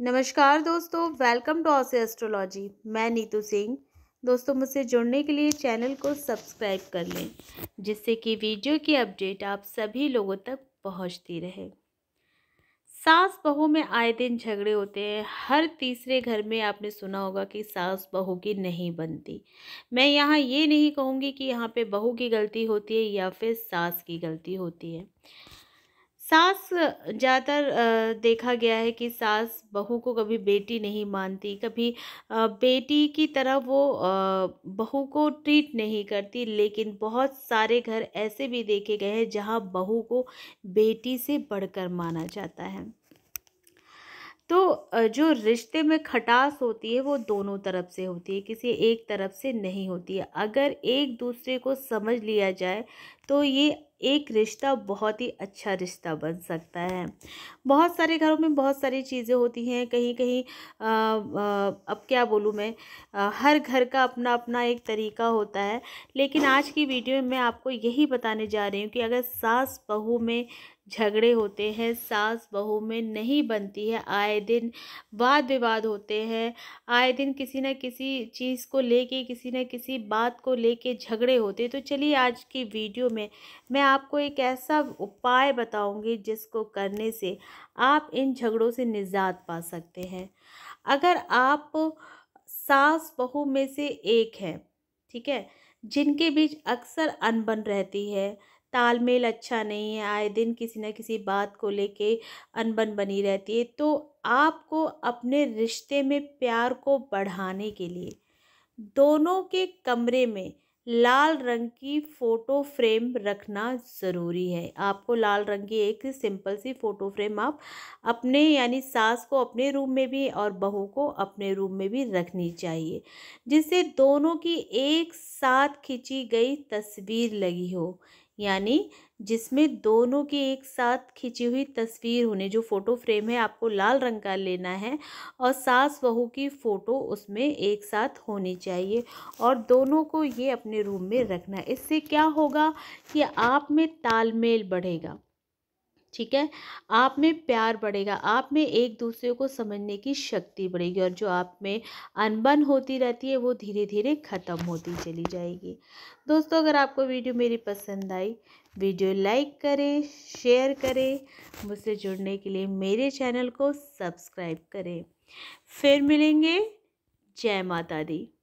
नमस्कार दोस्तों welcome to ऑसे astrology मैं नीतू सिंह दोस्तों मुझसे जुड़ने के लिए चैनल को सब्सक्राइब कर लें जिससे कि वीडियो की अपडेट आप सभी लोगों तक पहुंचती रहे सास बहू में आए दिन झगड़े होते हैं हर तीसरे घर में आपने सुना होगा कि सास बहू की नहीं बनती मैं यहाँ ये नहीं कहूँगी कि यहाँ पे बहू की गलती होती है या फिर सास की गलती होती है सास ज़्यादातर देखा गया है कि सास बहू को कभी बेटी नहीं मानती कभी बेटी की तरह वो बहू को ट्रीट नहीं करती लेकिन बहुत सारे घर ऐसे भी देखे गए हैं जहाँ बहू को बेटी से बढ़कर माना जाता है तो जो रिश्ते में खटास होती है वो दोनों तरफ से होती है किसी एक तरफ से नहीं होती है अगर एक दूसरे को समझ लिया जाए तो ये एक रिश्ता बहुत ही अच्छा रिश्ता बन सकता है बहुत सारे घरों में बहुत सारी चीज़ें होती हैं कहीं कहीं आ, आ, अब क्या बोलूँ मैं आ, हर घर का अपना अपना एक तरीका होता है लेकिन आज की वीडियो में मैं आपको यही बताने जा रही हूँ कि अगर सास बहू में झगड़े होते हैं सास बहू में नहीं बनती है आए दिन वाद विवाद होते हैं आए दिन किसी न किसी चीज़ को लेके किसी न किसी बात को लेके झगड़े होते हैं तो चलिए आज की वीडियो में मैं आपको एक ऐसा उपाय बताऊंगी जिसको करने से आप इन झगड़ों से निजात पा सकते हैं अगर आप सास बहू में से एक हैं ठीक है जिनके बीच अक्सर अनबन रहती है तालमेल अच्छा नहीं है आए दिन किसी न किसी बात को लेके अनबन बनी रहती है तो आपको अपने रिश्ते में प्यार को बढ़ाने के लिए दोनों के कमरे में लाल रंग की फ़ोटो फ्रेम रखना ज़रूरी है आपको लाल रंग की एक सिंपल सी फ़ोटो फ्रेम आप अपने यानी सास को अपने रूम में भी और बहू को अपने रूम में भी रखनी चाहिए जिससे दोनों की एक साथ खींची गई तस्वीर लगी हो यानी जिसमें दोनों की एक साथ खींची हुई तस्वीर होने जो फ़ोटो फ्रेम है आपको लाल रंग का लेना है और सास बहू की फ़ोटो उसमें एक साथ होनी चाहिए और दोनों को ये अपने रूम में रखना है इससे क्या होगा कि आप में तालमेल बढ़ेगा ठीक है आप में प्यार बढ़ेगा आप में एक दूसरे को समझने की शक्ति बढ़ेगी और जो आप में अनबन होती रहती है वो धीरे धीरे ख़त्म होती चली जाएगी दोस्तों अगर आपको वीडियो मेरी पसंद आई वीडियो लाइक करें शेयर करें मुझसे जुड़ने के लिए मेरे चैनल को सब्सक्राइब करें फिर मिलेंगे जय माता दी